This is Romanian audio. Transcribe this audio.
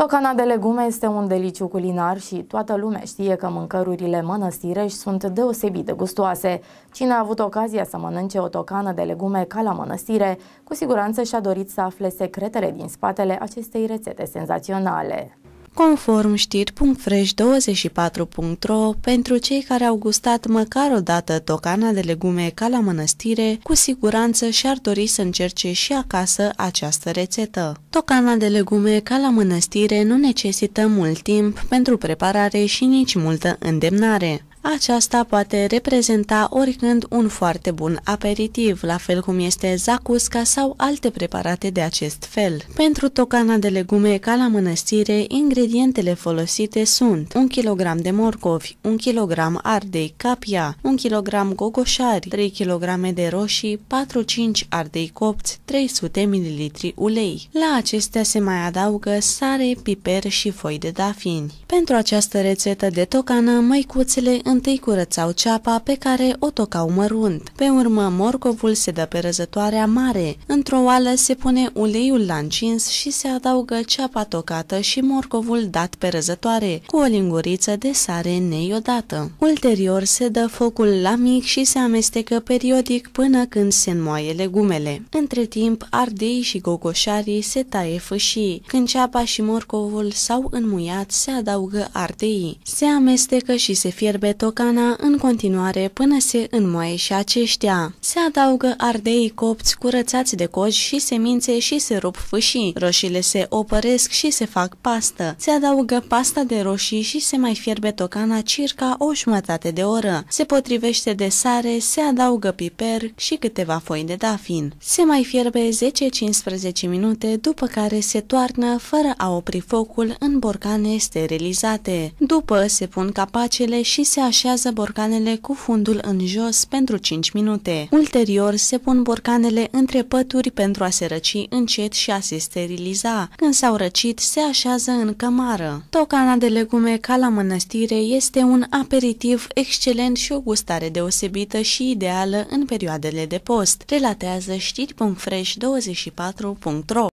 Tocana de legume este un deliciu culinar și toată lumea știe că mâncărurile mănăstirești sunt deosebit de gustoase. Cine a avut ocazia să mănânce o tocană de legume ca la mănăstire, cu siguranță și-a dorit să afle secretele din spatele acestei rețete senzaționale conform știri.fresh24.ro, pentru cei care au gustat măcar o dată tocana de legume ca la mănăstire, cu siguranță și-ar dori să încerce și acasă această rețetă. Tocana de legume ca la mănăstire nu necesită mult timp pentru preparare și nici multă îndemnare. Aceasta poate reprezenta oricând un foarte bun aperitiv, la fel cum este zacusca sau alte preparate de acest fel. Pentru tocana de legume ca la mănăstire, ingredientele folosite sunt 1 kg de morcovi, 1 kg ardei capia, 1 kg gogoșari, 3 kg de roșii, 4-5 ardei copți, 300 ml ulei. La acestea se mai adaugă sare, piper și foi de dafini. Pentru această rețetă de tocană, măicuțele întâi curățau ceapa pe care o tocau mărunt. Pe urmă, morcovul se dă pe răzătoarea mare. Într-o oală se pune uleiul la încins și se adaugă ceapa tocată și morcovul dat pe răzătoare, cu o linguriță de sare neiodată. Ulterior se dă focul la mic și se amestecă periodic până când se înmoaie legumele. Între timp, ardei și gogoșarii se taie fâșii. Când ceapa și morcovul s-au înmuiat, se adaugă ardeii. Se amestecă și se fierbe tocana în continuare până se înmoaie și aceștia. Se adaugă ardei copți curățați de coji și semințe și se rup fâșii. Roșiile se opăresc și se fac pastă. Se adaugă pasta de roșii și se mai fierbe tocana circa o jumătate de oră. Se potrivește de sare, se adaugă piper și câteva foi de dafin. Se mai fierbe 10-15 minute, după care se toarnă fără a opri focul în borcane sterilizate. După se pun capacele și se așează borcanele cu fundul în jos pentru 5 minute. Ulterior, se pun borcanele între pături pentru a se răci încet și a se steriliza. Când s-au răcit, se așează în cămară. Tocana de legume ca la mănăstire este un aperitiv excelent și o gustare deosebită și ideală în perioadele de post, relatează știri.fresh24.ro